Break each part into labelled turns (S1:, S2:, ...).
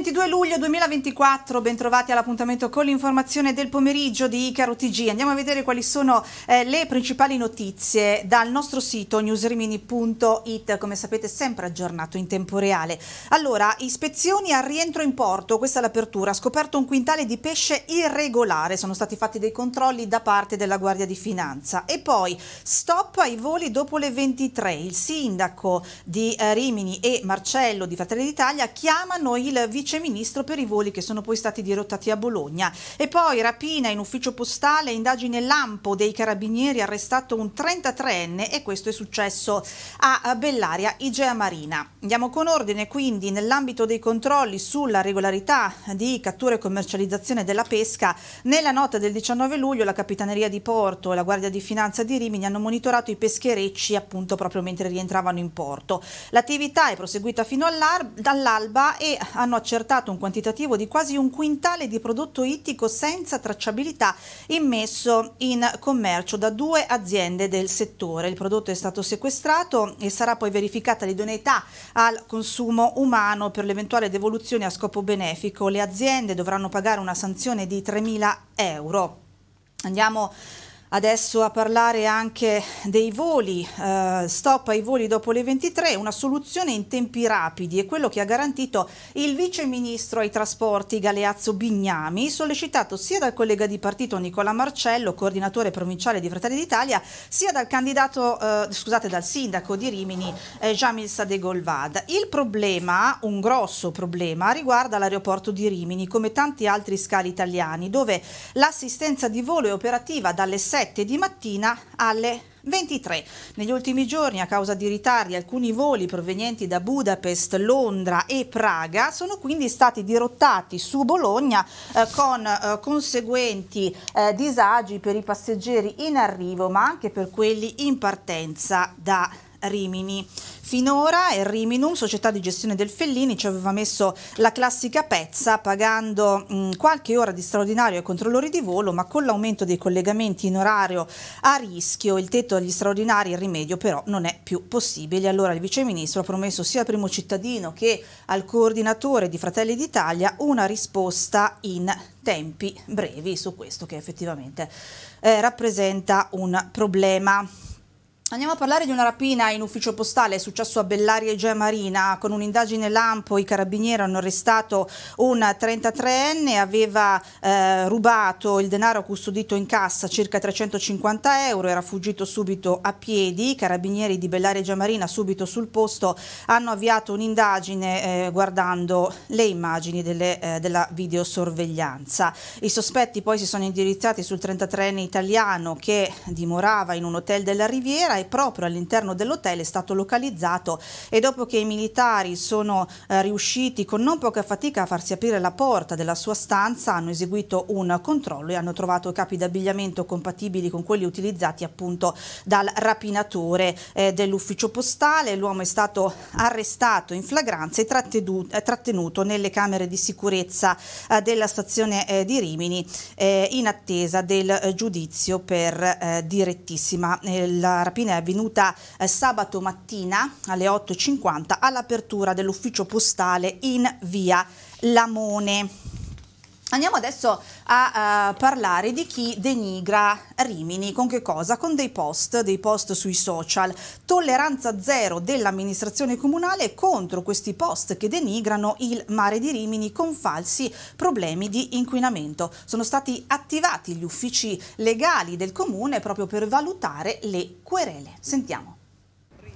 S1: 22 luglio 2024, bentrovati all'appuntamento con l'informazione del pomeriggio di Icaro TG. Andiamo a vedere quali sono eh, le principali notizie dal nostro sito newsrimini.it, come sapete sempre aggiornato in tempo reale. Allora, ispezioni al rientro in porto, questa è l'apertura, scoperto un quintale di pesce irregolare, sono stati fatti dei controlli da parte della Guardia di Finanza. E poi, stop ai voli dopo le 23, il sindaco di eh, Rimini e Marcello di Fratelli d'Italia chiamano il vice viceministro per i voli che sono poi stati dirottati a Bologna. E poi rapina in ufficio postale, indagine lampo dei carabinieri, arrestato un 33enne e questo è successo a Bellaria Igea Marina. Andiamo con ordine quindi nell'ambito dei controlli sulla regolarità di cattura e commercializzazione della pesca. Nella nota del 19 luglio la Capitaneria di Porto e la Guardia di Finanza di Rimini hanno monitorato i pescherecci appunto proprio mentre rientravano in porto. L'attività è proseguita fino all'alba e hanno accertato accertato un quantitativo di quasi un quintale di prodotto ittico senza tracciabilità immesso in commercio da due aziende del settore. Il prodotto è stato sequestrato e sarà poi verificata l'idoneità al consumo umano per l'eventuale devoluzione a scopo benefico. Le aziende dovranno pagare una sanzione di 3.000 euro. Andiamo Adesso a parlare anche dei voli, eh, stop ai voli dopo le 23, una soluzione in tempi rapidi è quello che ha garantito il vice ministro ai trasporti Galeazzo Bignami, sollecitato sia dal collega di partito Nicola Marcello, coordinatore provinciale di Fratelli d'Italia, sia dal candidato, eh, scusate, dal sindaco di Rimini eh, Jamil Sadegolvad. Il problema, un grosso problema, riguarda l'aeroporto di Rimini, come tanti altri scali italiani, dove l'assistenza di volo è operativa dalle 7 7 di mattina alle 23. Negli ultimi giorni, a causa di ritardi, alcuni voli provenienti da Budapest, Londra e Praga sono quindi stati dirottati su Bologna eh, con eh, conseguenti eh, disagi per i passeggeri in arrivo, ma anche per quelli in partenza da Bologna. Rimini. Finora il Riminum, società di gestione del Fellini, ci aveva messo la classica pezza pagando mh, qualche ora di straordinario ai controllori di volo, ma con l'aumento dei collegamenti in orario a rischio, il tetto agli straordinari, il rimedio però non è più possibile. Allora il viceministro ha promesso sia al primo cittadino che al coordinatore di Fratelli d'Italia una risposta in tempi brevi su questo che effettivamente eh, rappresenta un problema. Andiamo a parlare di una rapina in ufficio postale, è successo a Bellaria e Gia Marina, con un'indagine lampo i carabinieri hanno arrestato un 33enne, aveva eh, rubato il denaro custodito in cassa, circa 350 euro, era fuggito subito a piedi, i carabinieri di Bellaria e Gia Marina subito sul posto hanno avviato un'indagine eh, guardando le immagini delle, eh, della videosorveglianza. I sospetti poi si sono indirizzati sul 33enne italiano che dimorava in un hotel della Riviera e proprio all'interno dell'hotel è stato localizzato e dopo che i militari sono eh, riusciti con non poca fatica a farsi aprire la porta della sua stanza hanno eseguito un controllo e hanno trovato capi d'abbigliamento compatibili con quelli utilizzati appunto dal rapinatore eh, dell'ufficio postale. L'uomo è stato arrestato in flagranza e eh, trattenuto nelle camere di sicurezza eh, della stazione eh, di Rimini eh, in attesa del giudizio per direttissima. Il rapinatore mattina, è avvenuta eh, sabato mattina alle 8.50 all'apertura dell'ufficio postale in via Lamone. Andiamo adesso a uh, parlare di chi denigra Rimini, con che cosa? Con dei post, dei post sui social. Tolleranza zero dell'amministrazione comunale contro questi post che denigrano il mare di Rimini con falsi problemi di inquinamento. Sono stati attivati gli uffici legali del comune proprio per valutare le querele. Sentiamo.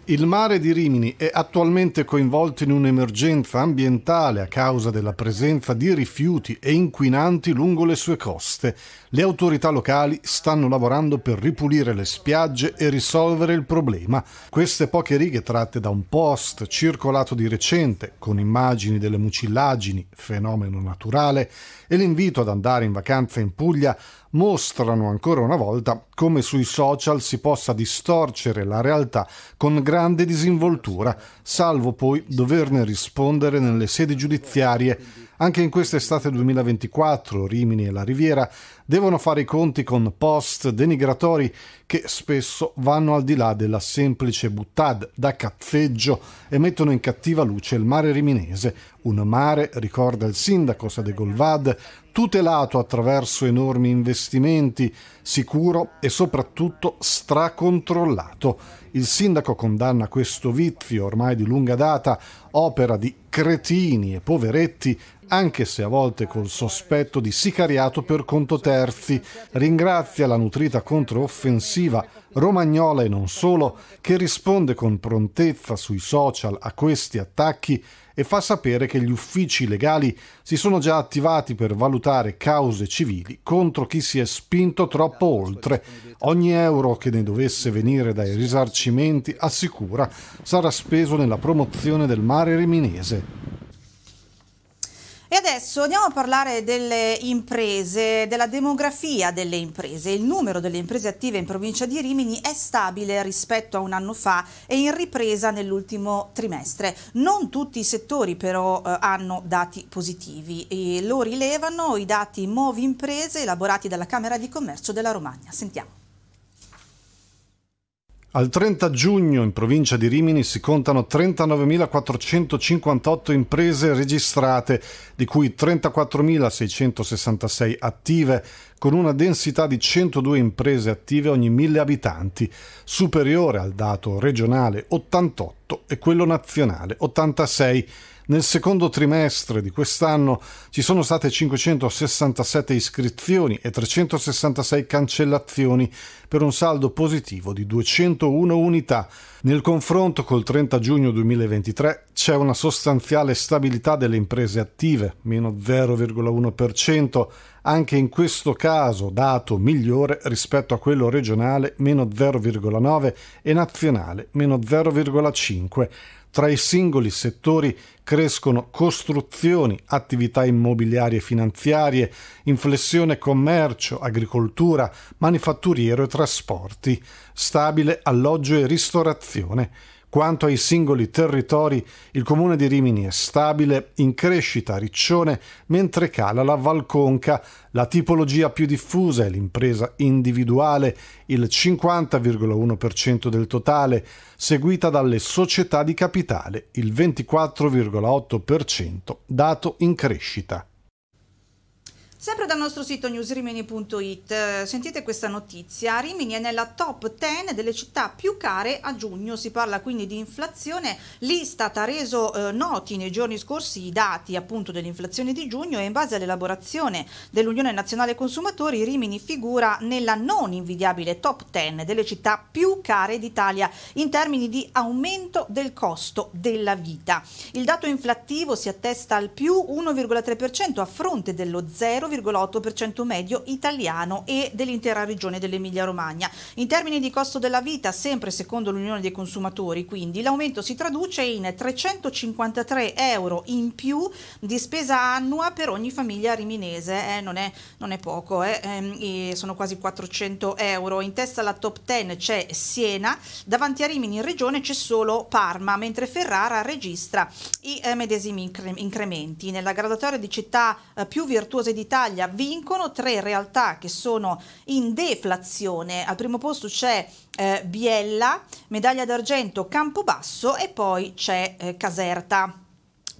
S2: Il mare di Rimini è attualmente coinvolto in un'emergenza ambientale a causa della presenza di rifiuti e inquinanti lungo le sue coste. Le autorità locali stanno lavorando per ripulire le spiagge e risolvere il problema. Queste poche righe tratte da un post circolato di recente con immagini delle mucillagini, fenomeno naturale, e l'invito ad andare in vacanza in Puglia mostrano ancora una volta come sui social si possa distorcere la realtà con grande disinvoltura, salvo poi doverne rispondere nelle sedi giudiziarie anche in quest'estate 2024 Rimini e la Riviera devono fare i conti con post denigratori che spesso vanno al di là della semplice buttad da caffeggio e mettono in cattiva luce il mare riminese, un mare, ricorda il sindaco Sadegolvad, tutelato attraverso enormi investimenti, sicuro e soprattutto stracontrollato il sindaco condanna questo vizio ormai di lunga data, opera di cretini e poveretti, anche se a volte col sospetto di sicariato per conto terzi. Ringrazia la nutrita controoffensiva romagnola e non solo, che risponde con prontezza sui social a questi attacchi e fa sapere che gli uffici legali si sono già attivati per valutare cause civili contro chi si è spinto troppo oltre. Ogni euro che ne dovesse venire dai risarcimenti, assicura, sarà speso nella promozione del mare riminese.
S1: E adesso andiamo a parlare delle imprese, della demografia delle imprese. Il numero delle imprese attive in provincia di Rimini è stabile rispetto a un anno fa e in ripresa nell'ultimo trimestre. Non tutti i settori però eh, hanno dati positivi e lo rilevano i dati Movi Imprese elaborati dalla Camera di Commercio della Romagna. Sentiamo.
S2: Al 30 giugno in provincia di Rimini si contano 39.458 imprese registrate, di cui 34.666 attive, con una densità di 102 imprese attive ogni 1.000 abitanti, superiore al dato regionale 88 e quello nazionale 86 nel secondo trimestre di quest'anno ci sono state 567 iscrizioni e 366 cancellazioni per un saldo positivo di 201 unità. Nel confronto col 30 giugno 2023 c'è una sostanziale stabilità delle imprese attive, meno 0,1%, anche in questo caso dato migliore rispetto a quello regionale, meno 0,9% e nazionale, meno 0,5%. Tra i singoli settori crescono costruzioni, attività immobiliari e finanziarie, inflessione commercio, agricoltura, manifatturiero e trasporti, stabile alloggio e ristorazione. Quanto ai singoli territori, il comune di Rimini è stabile, in crescita a riccione, mentre cala la Valconca, la tipologia più diffusa è l'impresa individuale, il 50,1% del totale, seguita dalle società di capitale, il 24,8% dato in crescita.
S1: Sempre dal nostro sito newsrimini.it eh, sentite questa notizia, Rimini è nella top 10 delle città più care a giugno, si parla quindi di inflazione, l'Istat ha reso eh, noti nei giorni scorsi i dati appunto dell'inflazione di giugno e in base all'elaborazione dell'Unione Nazionale Consumatori Rimini figura nella non invidiabile top 10 delle città più care d'Italia in termini di aumento del costo della vita. Il dato inflattivo si attesta al più 1,3% a fronte dello 0,5%. 1,8% medio italiano e dell'intera regione dell'Emilia-Romagna. In termini di costo della vita, sempre secondo l'Unione dei Consumatori, quindi l'aumento si traduce in 353 euro in più di spesa annua per ogni famiglia riminese, eh, non, è, non, è, poco, eh, eh, sono quasi 400 euro. In testa alla top 10 c'è Siena, davanti a Rimini in regione c'è solo Parma, mentre Ferrara registra i eh, medesimi incre incrementi. Nella graduatoria di città eh, più virtuose d'Italia, Italia vincono tre realtà che sono in deflazione. Al primo posto c'è eh, Biella, medaglia d'argento Campobasso e poi c'è eh, Caserta.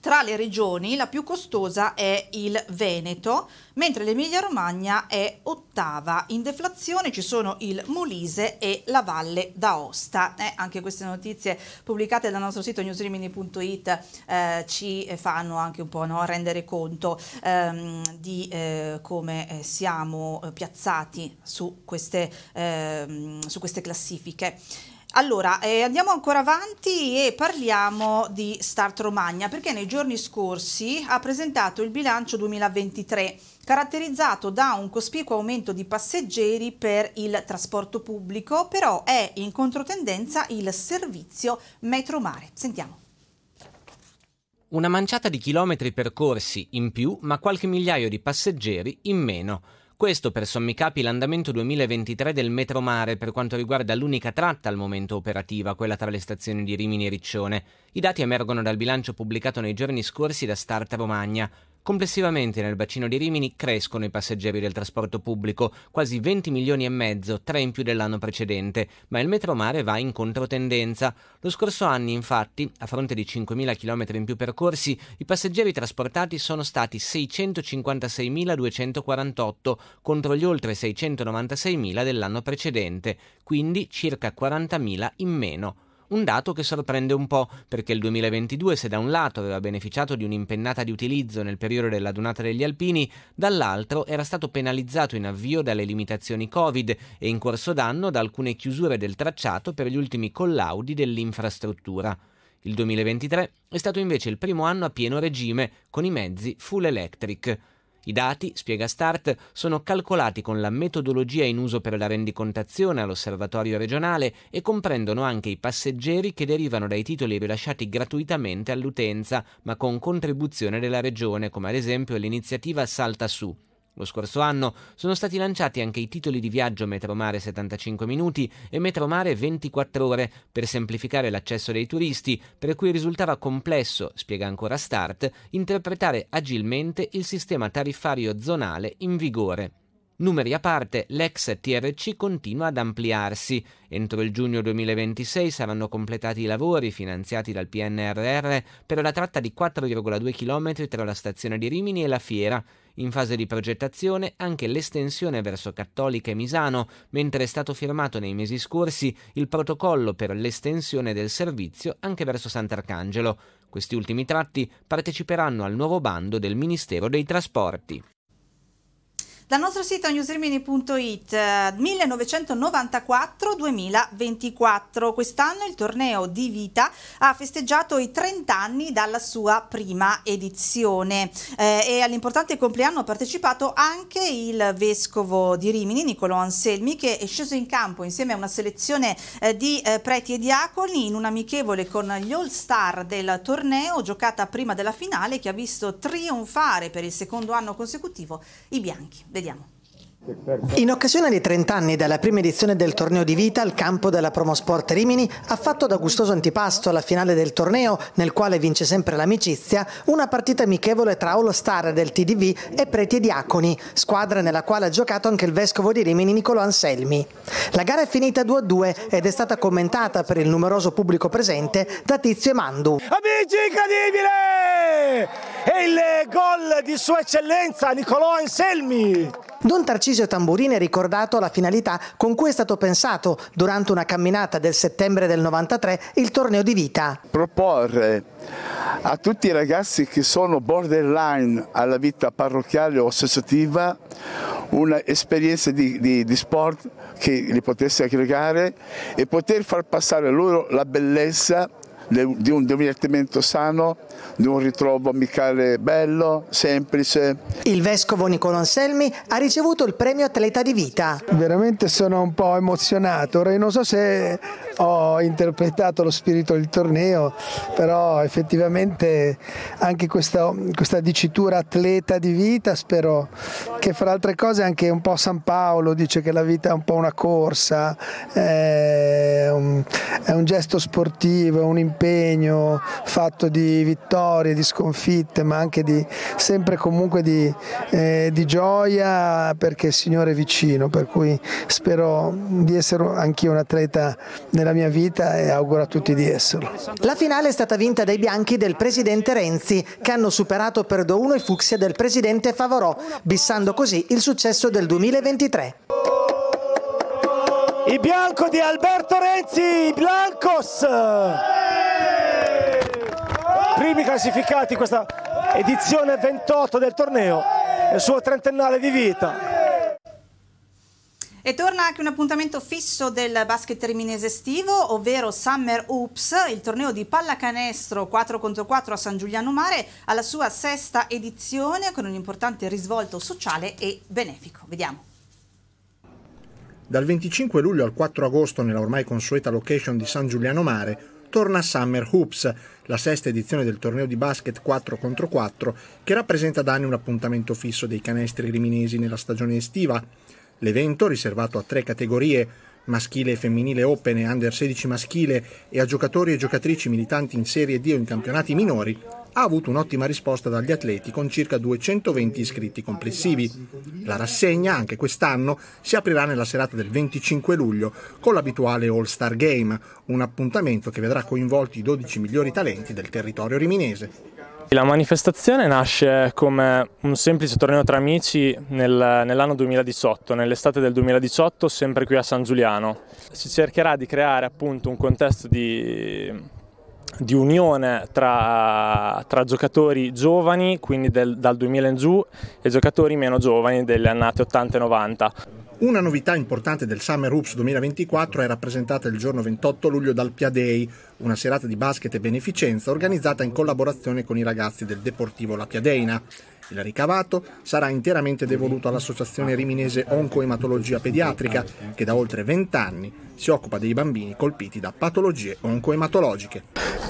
S1: Tra le regioni la più costosa è il Veneto, mentre l'Emilia Romagna è ottava. In deflazione ci sono il Molise e la Valle d'Aosta. Eh, anche queste notizie pubblicate dal nostro sito newsrimini.it eh, ci fanno anche un po' no, rendere conto ehm, di eh, come eh, siamo eh, piazzati su queste, ehm, su queste classifiche. Allora, eh, andiamo ancora avanti e parliamo di Start Romagna, perché nei giorni scorsi ha presentato il bilancio 2023, caratterizzato da un cospicuo aumento di passeggeri per il trasporto pubblico, però è in controtendenza il servizio metromare. Sentiamo.
S3: Una manciata di chilometri percorsi in più, ma qualche migliaio di passeggeri in meno. Questo per sommi capi l'andamento 2023 del Metromare per quanto riguarda l'unica tratta al momento operativa, quella tra le stazioni di Rimini e Riccione. I dati emergono dal bilancio pubblicato nei giorni scorsi da Start Romagna. Complessivamente nel bacino di Rimini crescono i passeggeri del trasporto pubblico, quasi 20 milioni e mezzo, tre in più dell'anno precedente, ma il metromare va in controtendenza. Lo scorso anno, infatti, a fronte di 5.000 km in più percorsi, i passeggeri trasportati sono stati 656.248 contro gli oltre 696.000 dell'anno precedente, quindi circa 40.000 in meno. Un dato che sorprende un po', perché il 2022 se da un lato aveva beneficiato di un'impennata di utilizzo nel periodo della donata degli alpini, dall'altro era stato penalizzato in avvio dalle limitazioni Covid e in corso d'anno da alcune chiusure del tracciato per gli ultimi collaudi dell'infrastruttura. Il 2023 è stato invece il primo anno a pieno regime, con i mezzi full electric. I dati, spiega Start, sono calcolati con la metodologia in uso per la rendicontazione all'osservatorio regionale e comprendono anche i passeggeri che derivano dai titoli rilasciati gratuitamente all'utenza, ma con contribuzione della regione, come ad esempio l'iniziativa Salta Su. Lo scorso anno sono stati lanciati anche i titoli di viaggio Metromare 75 minuti e Metromare 24 ore per semplificare l'accesso dei turisti, per cui risultava complesso, spiega ancora Start, interpretare agilmente il sistema tariffario zonale in vigore. Numeri a parte, l'ex TRC continua ad ampliarsi. Entro il giugno 2026 saranno completati i lavori finanziati dal PNRR per la tratta di 4,2 km tra la stazione di Rimini e la fiera in fase di progettazione anche l'estensione verso Cattolica e Misano, mentre è stato firmato nei mesi scorsi il protocollo per l'estensione del servizio anche verso Sant'Arcangelo. Questi ultimi tratti parteciperanno al nuovo bando del Ministero dei Trasporti.
S1: Dal nostro sito newsermini.it 1994-2024, eh, quest'anno il torneo di vita ha festeggiato i 30 anni dalla sua prima edizione eh, e all'importante compleanno ha partecipato anche il vescovo di Rimini Niccolò Anselmi che è sceso in campo insieme a una selezione eh, di eh, preti e diaconi in un'amichevole con gli all star del torneo giocata prima della finale che ha visto trionfare per il secondo anno consecutivo i bianchi Vediamo.
S4: In occasione dei 30 anni dalla prima edizione del torneo di vita, il campo della Promosport Rimini ha fatto da gustoso antipasto alla finale del torneo, nel quale vince sempre l'amicizia, una partita amichevole tra All Star del TDV e Preti e Diaconi, squadra nella quale ha giocato anche il vescovo di Rimini Niccolò Anselmi. La gara è finita 2-2 ed è stata commentata per il numeroso pubblico presente da Tizio e Mandu. Amici
S5: incredibile!
S4: e il gol di Sua Eccellenza Nicolò Anselmi. Don Tarcisio Tamburini ha ricordato la finalità con cui è stato pensato durante una camminata del settembre del 93 il torneo di vita.
S2: Proporre a tutti i ragazzi che sono borderline alla vita parrocchiale o associativa un'esperienza di, di, di, sport che li potesse aggregare e poter far passare loro la bellezza di un divertimento sano, di un ritrovo amicale
S5: bello, semplice.
S4: Il vescovo Nicolò Anselmi ha ricevuto il premio Atleta di Vita. Veramente sono un po' emozionato, non so se ho interpretato lo spirito del torneo, però effettivamente anche questa, questa dicitura atleta di vita spero che fra altre cose anche un po' San Paolo dice che la vita è un po' una corsa, è un, è un gesto sportivo, è un impegno fatto di vittorie, di sconfitte, ma anche di, sempre comunque di, eh, di gioia perché il Signore è vicino, per cui spero di essere anch'io un atleta Nel nella mia vita e auguro a tutti di esserlo. La finale è stata vinta dai bianchi del presidente Renzi, che hanno superato per 2-1 i fucsia del presidente Favorò, bissando così il successo del 2023.
S5: Il bianco di Alberto Renzi, Blancos! Primi classificati in questa edizione 28 del torneo, il suo trentennale di vita.
S1: E torna anche un appuntamento fisso del basket riminese estivo, ovvero Summer Oops, il torneo di pallacanestro 4 contro 4 a San Giuliano Mare, alla sua sesta edizione con un importante risvolto sociale e benefico. Vediamo.
S5: Dal 25 luglio al 4 agosto, nella ormai consueta location di San Giuliano Mare, torna Summer Hoops, la sesta edizione del torneo di basket 4 contro 4, che rappresenta da anni un appuntamento fisso dei canestri riminesi nella stagione estiva. L'evento, riservato a tre categorie, maschile e femminile open e under 16 maschile e a giocatori e giocatrici militanti in Serie D o in campionati minori, ha avuto un'ottima risposta dagli atleti con circa 220 iscritti complessivi. La rassegna, anche quest'anno, si aprirà nella serata del 25 luglio con l'abituale All-Star Game, un appuntamento che vedrà coinvolti i 12 migliori talenti del territorio riminese. La manifestazione nasce come un semplice torneo tra amici nel, nell'anno 2018, nell'estate del 2018, sempre qui a San Giuliano. Si cercherà di creare appunto un contesto di, di unione tra, tra, giocatori giovani, quindi del, dal 2000 in giù, e giocatori meno giovani delle annate 80 e 90. Una novità importante del Summer Hoops 2024 è rappresentata il giorno 28 luglio dal Piadei, una serata di basket e beneficenza organizzata in collaborazione con i ragazzi del Deportivo La Piadeina. Il ricavato sarà interamente devoluto all'Associazione Riminese Oncoematologia Pediatrica, che da oltre 20 anni si occupa dei bambini colpiti da patologie oncoematologiche.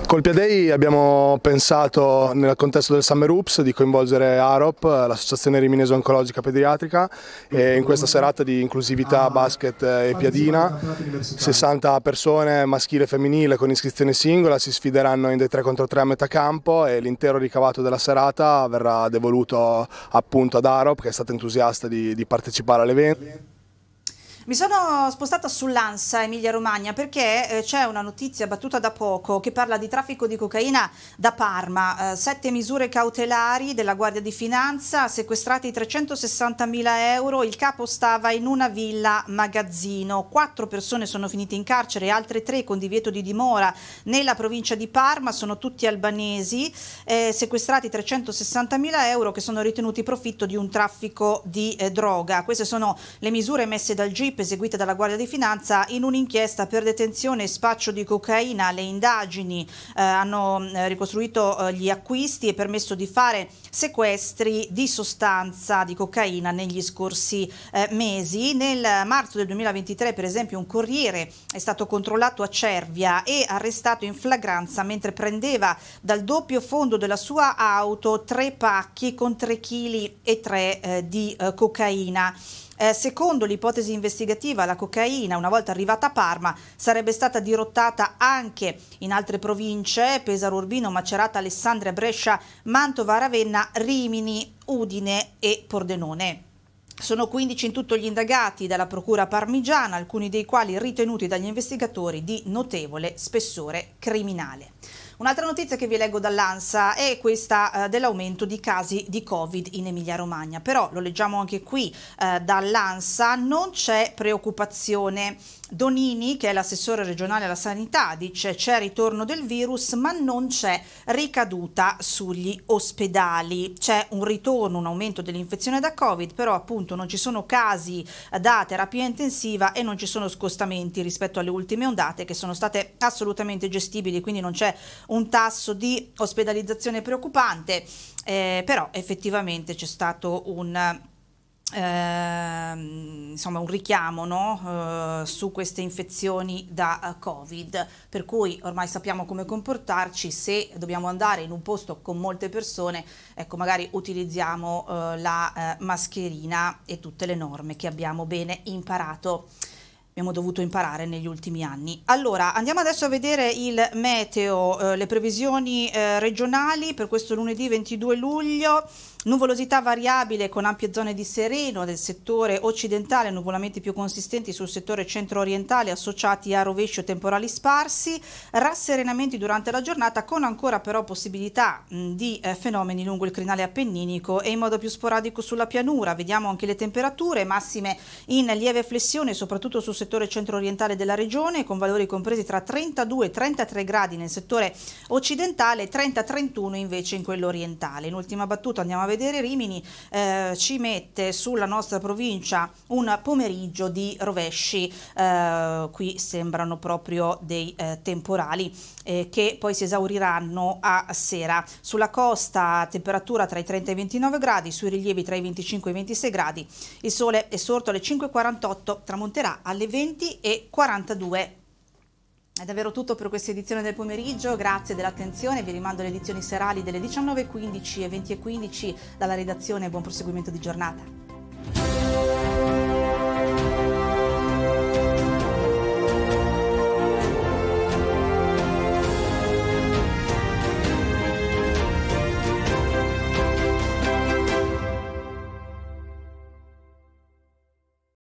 S5: Col Piadei abbiamo pensato nel contesto del Summer Oops di coinvolgere AROP, l'associazione riminese oncologica pediatrica e in questa serata di inclusività basket e piadina 60 persone maschile e femminile con iscrizione singola si sfideranno in dei 3 contro 3 a metà campo e l'intero ricavato della serata verrà devoluto appunto ad Arob che è stata entusiasta di, di partecipare all'evento.
S1: Mi sono spostata sull'Ansa Emilia Romagna perché eh, c'è una notizia battuta da poco che parla di traffico di cocaina da Parma, eh, sette misure cautelari della Guardia di Finanza, sequestrati 360.000 euro, il capo stava in una villa magazzino, quattro persone sono finite in carcere, altre tre con divieto di dimora nella provincia di Parma, sono tutti albanesi, eh, sequestrati 360.000 euro che sono ritenuti profitto di un traffico di eh, droga. Queste sono le misure messe dal GIP GIP eseguita dalla Guardia di Finanza in un'inchiesta per detenzione e spaccio di cocaina. Le indagini eh, hanno eh, ricostruito eh, gli acquisti e permesso di fare sequestri di sostanza di cocaina negli scorsi eh, mesi. Nel marzo del 2023 per esempio un corriere è stato controllato a Cervia e arrestato in flagranza mentre prendeva dal doppio fondo della sua auto tre pacchi con 3 kg e 3 eh, di eh, cocaina. Eh, secondo l'ipotesi investigativa la cocaina una volta arrivata a Parma sarebbe stata dirottata anche in altre province, Pesaro Urbino, Macerata, Alessandria, Brescia, Mantova, Ravenna, Rimini, Udine e Pordenone. Sono 15 in tutto gli indagati dalla Procura parmigiana, alcuni dei quali ritenuti dagli investigatori di notevole spessore criminale. Un'altra notizia che vi leggo dall'ANSA è questa eh, dell'aumento di casi di Covid in Emilia-Romagna, però lo leggiamo anche qui eh, dall'ANSA, non c'è preoccupazione Donini, che è l'assessore regionale alla sanità, dice c'è ritorno del virus ma non c'è ricaduta sugli ospedali. C'è un ritorno, un aumento dell'infezione da Covid, però appunto non ci sono casi eh, da terapia intensiva e non ci sono scostamenti rispetto alle ultime ondate che sono state assolutamente gestibili, quindi non c'è un tasso di ospedalizzazione preoccupante, eh, però effettivamente c'è stato un eh, insomma un richiamo no? eh, su queste infezioni da eh, covid per cui ormai sappiamo come comportarci se dobbiamo andare in un posto con molte persone ecco magari utilizziamo eh, la eh, mascherina e tutte le norme che abbiamo bene imparato abbiamo dovuto imparare negli ultimi anni. Allora, andiamo adesso a vedere il meteo, eh, le previsioni regionali per questo lunedì 22 luglio. Nuvolosità variabile con ampie zone di sereno del settore occidentale, nuvolamenti più consistenti sul settore centro-orientale associati a rovescio temporali sparsi, rasserenamenti durante la giornata con ancora però possibilità di eh, fenomeni lungo il crinale appenninico e in modo più sporadico sulla pianura. Vediamo anche le temperature massime in lieve flessione soprattutto sul settore centro-orientale della regione con valori compresi tra 32 e 33 gradi nel settore occidentale e 30-31 invece in quello orientale. In ultima battuta andiamo a vedere vedere Rimini eh, ci mette sulla nostra provincia un pomeriggio di rovesci, eh, qui sembrano proprio dei eh, temporali eh, che poi si esauriranno a sera. Sulla costa temperatura tra i 30 e i 29 gradi, sui rilievi tra i 25 e i 26 gradi, il sole è sorto alle 5.48, tramonterà alle 20.42. È davvero tutto per questa edizione del pomeriggio, grazie dell'attenzione, vi rimando alle edizioni serali delle 19.15 e 20.15 dalla redazione, buon proseguimento di giornata.